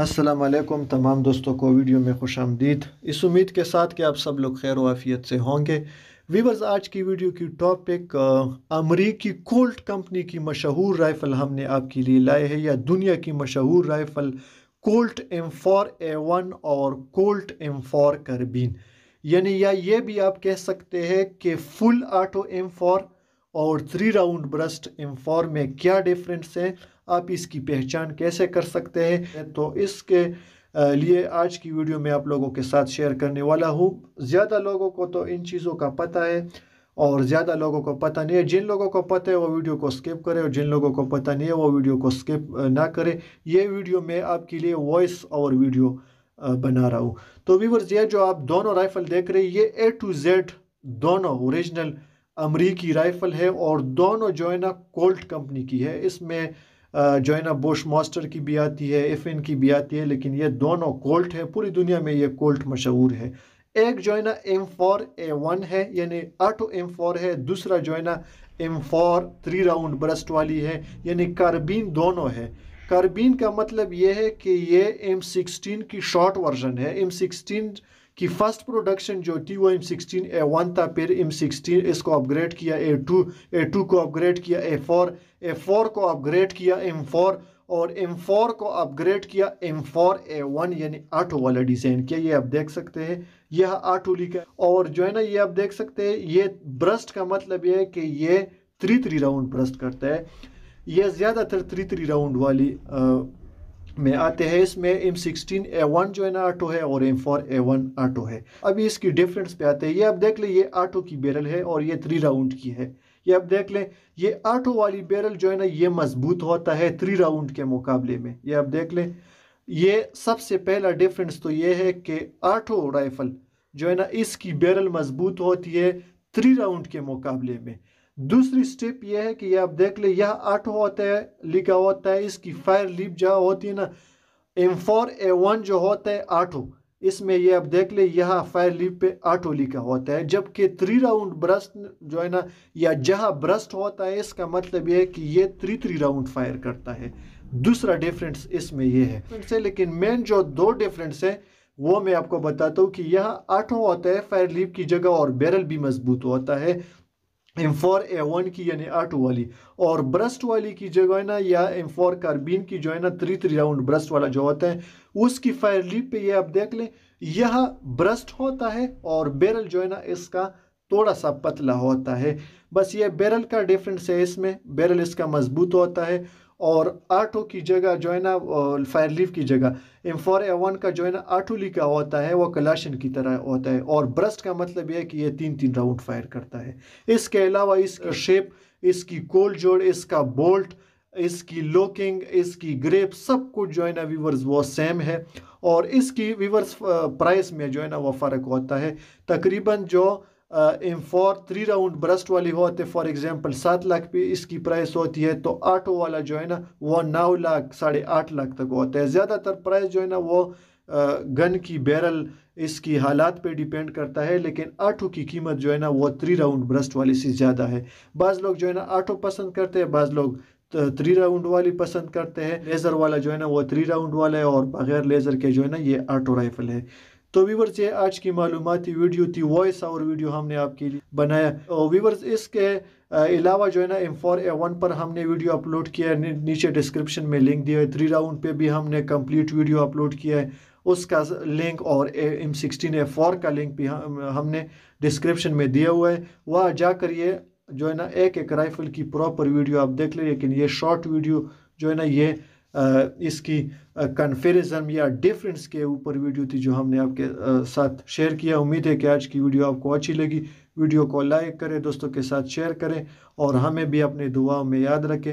असलम तमाम दोस्तों को वीडियो में खुश आमदीद इस उम्मीद के साथ कि आप सब लोग खैर वाफियत से होंगे वीवर्स आज की वीडियो की टॉपिक अमरीकी कोल्ट कंपनी की मशहूर राइफ़ल हमने आपके लिए लाए है या दुनिया की मशहूर rifle Colt M four A one और कोल्ट एम फोर करबीन यानी या ये भी आप कह सकते हैं कि फुल आटो एम फोर और थ्री राउंड ब्रस्ट इम्फॉर्म में क्या डिफरेंस है आप इसकी पहचान कैसे कर सकते हैं तो इसके लिए आज की वीडियो में आप लोगों के साथ शेयर करने वाला हूँ ज़्यादा लोगों को तो इन चीज़ों का पता है और ज़्यादा लोगों को पता नहीं है जिन लोगों को पता है वो वीडियो को स्किप करें और जिन लोगों को पता नहीं है वो वीडियो को स्किप ना करें ये वीडियो मैं आपके लिए वॉइस और वीडियो बना रहा हूँ तो वीवर्स ये जो आप दोनों राइफ़ल देख रहे हैं ये ए टू जेड दोनों ओरिजिनल अमरीकी राइफ़ल है और दोनों ना कोल्ट कंपनी की है इसमें ना बोश मास्टर की भी आती है एफ एन की भी आती है लेकिन ये दोनों कोल्ट है पूरी दुनिया में ये कोल्ट मशहूर है एक ना एम फोर ए वन है यानी आठो एम फोर है दूसरा ना M four three round burst वाली है यानी कारबीन दोनों है कारबीन का मतलब ये है कि ये एम सिक्सटीन की शॉर्ट वर्जन है एम सिक्सटीन कि फर्स्ट प्रोडक्शन जो थी वो एम सिक्सटीन ए वन था फिर एम सिक्सटीन इसको अपग्रेड किया ए टू ए टू को अपग्रेड किया ए फोर ए फोर को अपग्रेड किया एम फोर और एम फोर को अपग्रेड किया एम फोर ए वन यानी आठो वाला डिज़ाइन किया ये आप देख सकते हैं यह आठो लिखा और जो है ना ये आप देख सकते हैं ये ब्रस्ट का मतलब ये है कि ये थ्री थ्री राउंड ब्रस्ट करता है यह ज़्यादातर थ्री थ्री राउंड वाली आ, में आते हैं इसमें एम सिक्सटीन ए वन जो है ना आटो है और M four A one auto है अभी इसकी डिफरेंस पे आते हैं ये आप देख लें ये आटो की बैरल है और ये थ्री राउंड की है ये आप देख लें ये आटो वाली बैरल जो है ना ये मजबूत होता है थ्री राउंड के मुकाबले में ये आप देख लें ये सबसे पहला डिफरेंस तो ये है कि आटो राइफल जो है ना इसकी बैरल मजबूत होती है थ्री राउंड के मुकाबले में दूसरी स्टेप यह है कि आप देख ले यह आठ होता है लिखा होता है इसकी फायर लिप जहाँ होती है ना एम फोर ए वन जो होता है आठो इसमें ये आप देख ले यहाँ फायर लिप पे आठो लिखा होता है जबकि थ्री राउंड ब्रस्ट जो है ना या जहाँ ब्रस्ट होता है इसका मतलब यह है कि ये थ्री थ्री राउंड फायर करता है दूसरा डिफरेंस इसमें ये है लेकिन मेन जो दो डिफरेंस है वो मैं आपको बताता हूँ कि यहाँ आठों होता है फायर लीप की जगह और बैरल भी मजबूत होता है एम फोर ए वन की यानी आठ वाली और ब्रस्ट वाली की जो है ना या एम फोर कारबीन की जो है ना थ्री थ्री राउंड ब्रस्ट वाला जो होता है उसकी फायर लीप पे ये आप देख लें यह ब्रस्ट होता है और बैरल जो है ना इसका थोड़ा सा पतला होता है बस ये बैरल का डिफरेंस है इसमें बैरल इसका मजबूत होता है और आटो की जगह जो है ना फायर लीफ की जगह एम्फोर एवन का जो है ना आठों लिखा होता है वो कलाशन की तरह होता है और ब्रस्ट का मतलब यह है कि यह तीन तीन राउंड फायर करता है इसके अलावा इसका शेप इसकी कोल जोड़ इसका बोल्ट इसकी लोकिंग इसकी ग्रेप सब कुछ जो है ना वीवर्स वो सेम है और इसकी वीवर्स प्राइस में जो है ना वो फ़र्क होता है तकरीबन जो M four three round burst वाली होते फॉर एग्जांपल सात लाख पे इसकी प्राइस होती है तो आठों वाला जो है ना वो नौ लाख साढ़े आठ लाख तक होता है ज़्यादातर प्राइस जो है ना वो गन की बैरल इसकी हालात पे डिपेंड करता है लेकिन आठों की कीमत जो है ना वो थ्री राउंड ब्रस्ट वाली से ज़्यादा है बाज़ लोग जो है ना आठों पसंद करते हैं बाज़ लोग थ्री राउंड वाली पसंद करते हैं लेज़र वाला जो है ना वो थ्री राउंड वाला है और बगैर लेज़र के जो है ना ये आटो राइफल है तो वीवर्स ये आज की मालूमती वीडियो थी वॉइस और वीडियो हमने आपके लिए बनाया और वीवर्स इसके अलावा जो है ना एम फोर ए वन पर हमने वीडियो अपलोड किया है नीचे डिस्क्रिप्शन में लिंक दिया है थ्री राउंड पे भी हमने कंप्लीट वीडियो अपलोड किया है उसका लिंक और एम सिक्सटीन ए फोर का लिंक भी हम, हमने डिस्क्रिप्शन में दिया हुआ है वह जाकर ये जो है ना एक एक राइफल की प्रॉपर वीडियो आप देख लें लेकिन ये शॉर्ट वीडियो जो है ना ये इसकी कन्फेरिज़म या डिफरेंस के ऊपर वीडियो थी जो हमने आपके साथ शेयर किया उम्मीद है कि आज की वीडियो आपको अच्छी लगी वीडियो को लाइक करें दोस्तों के साथ शेयर करें और हमें भी अपने दुआओं में याद रखें